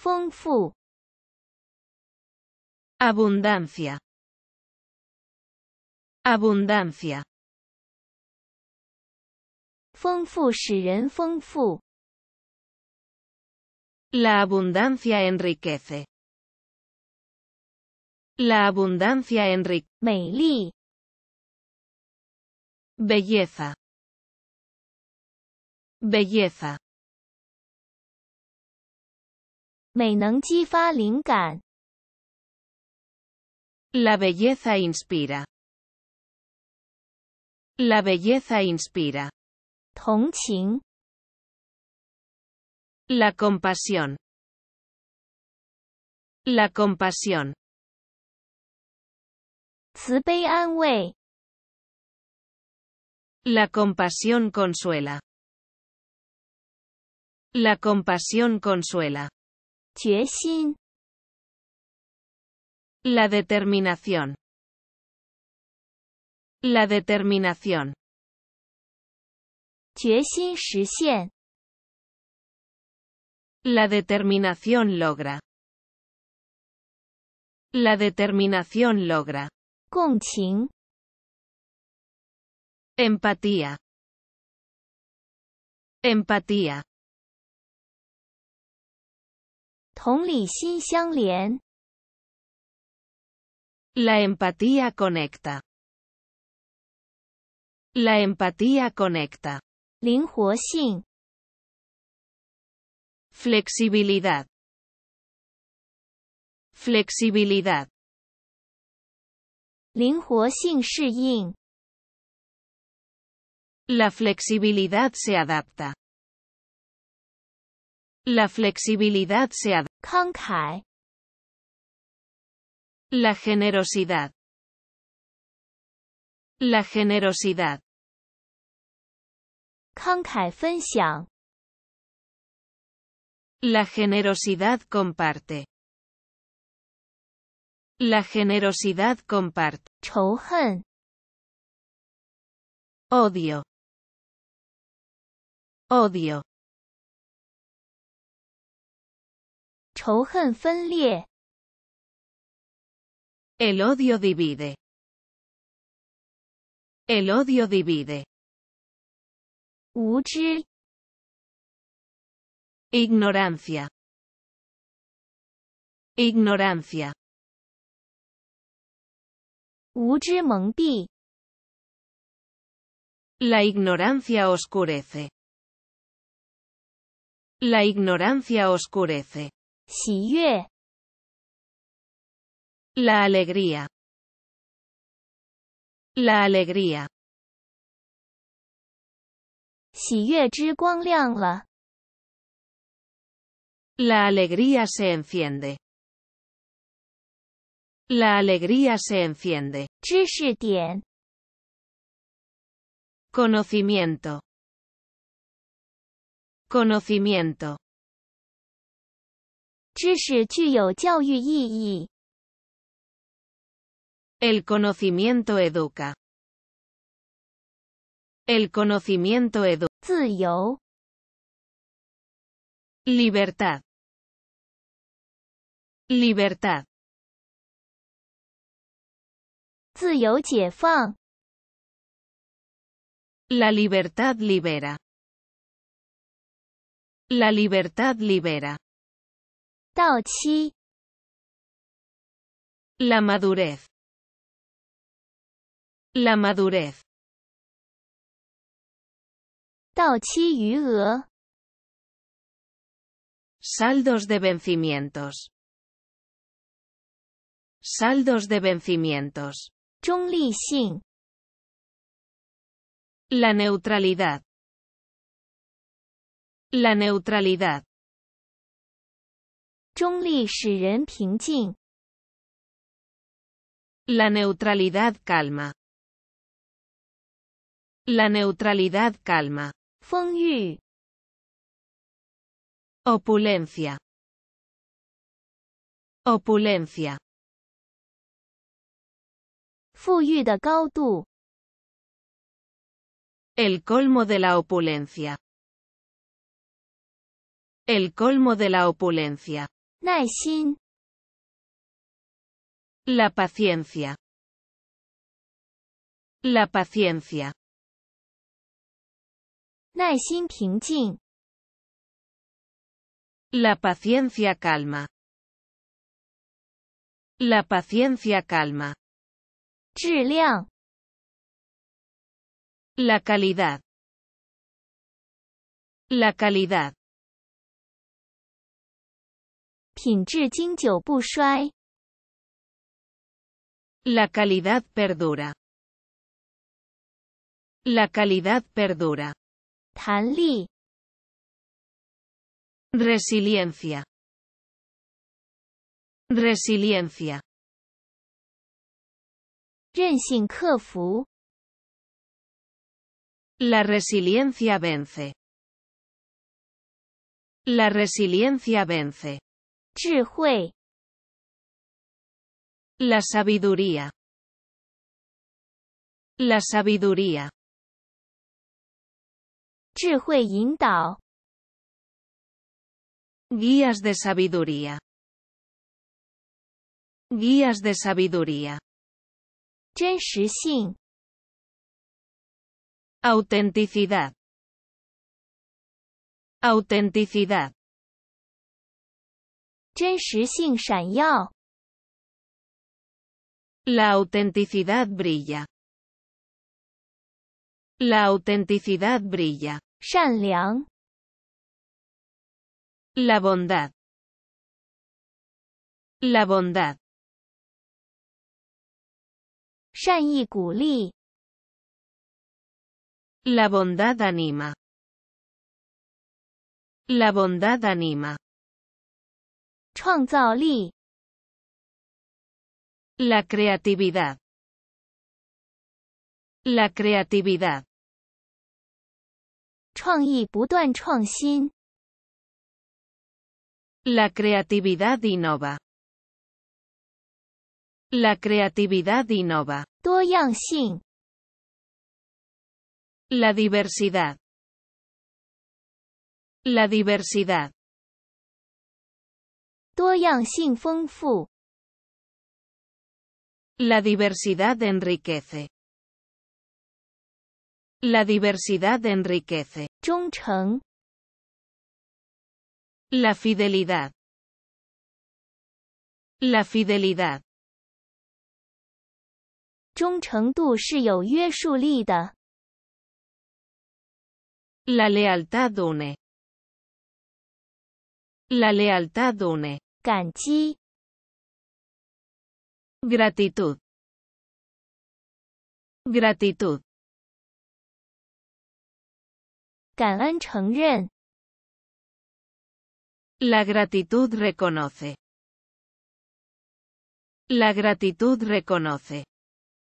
Feng La abundancia abundancia. La enriquece, la abundancia enriquece. Belleza. belleza。la belleza inspira. La belleza inspira. 同情. La compasión. La compasión. La compasión consuela. La compasión consuela. La determinación. La determinación. La determinación logra. La determinación logra. Empatía. Empatía. La empatía conecta. La empatía conecta. Flexibilidad. Flexibilidad. La flexibilidad se adapta. La flexibilidad se adapta. La generosidad. La generosidad. La generosidad comparte. La generosidad comparte. Odio Odio. El odio divide. El odio divide. Ignorancia. Ignorancia. La ignorancia oscurece. La ignorancia oscurece la alegría. La alegría. la alegría se enciende. La alegría se enciende. Conocimiento. Conocimiento. El conocimiento educa. El conocimiento educa. Libertad. Libertad. La libertad libera. La libertad libera. 到期 La madurez. La madurez. 到期余额 Saldos de vencimientos. Saldos de vencimientos. 中立性 La neutralidad. La neutralidad. La neutralidad calma. La neutralidad calma. Opulencia. Opulencia. 富裕的高度 El colmo de la opulencia. El colmo de la opulencia. Naishin. La paciencia. La paciencia. Naishin La paciencia calma. La paciencia calma. Calidad. La calidad. La calidad. La calidad perdura. La calidad perdura. Tanli. Resiliencia. Resiliencia. La resiliencia vence. La resiliencia vence. La sabiduría. La sabiduría. Guías de sabiduría. Guías de sabiduría. Autenticidad. Autenticidad. La autenticidad brilla. La autenticidad brilla. La bondad. La bondad. La bondad anima. La bondad anima. La creatividad. La creatividad. La creatividad innova. La creatividad innova. La diversidad. La diversidad. 多样性丰富，La diversidad enriquece。La diversidad enriquece。忠诚，La fidelidad。La fidelidad。忠诚度是有约束力的，La lealtad une。La lealtad une. Canchi gratitud, gratitud, la gratitud reconoce, la gratitud reconoce.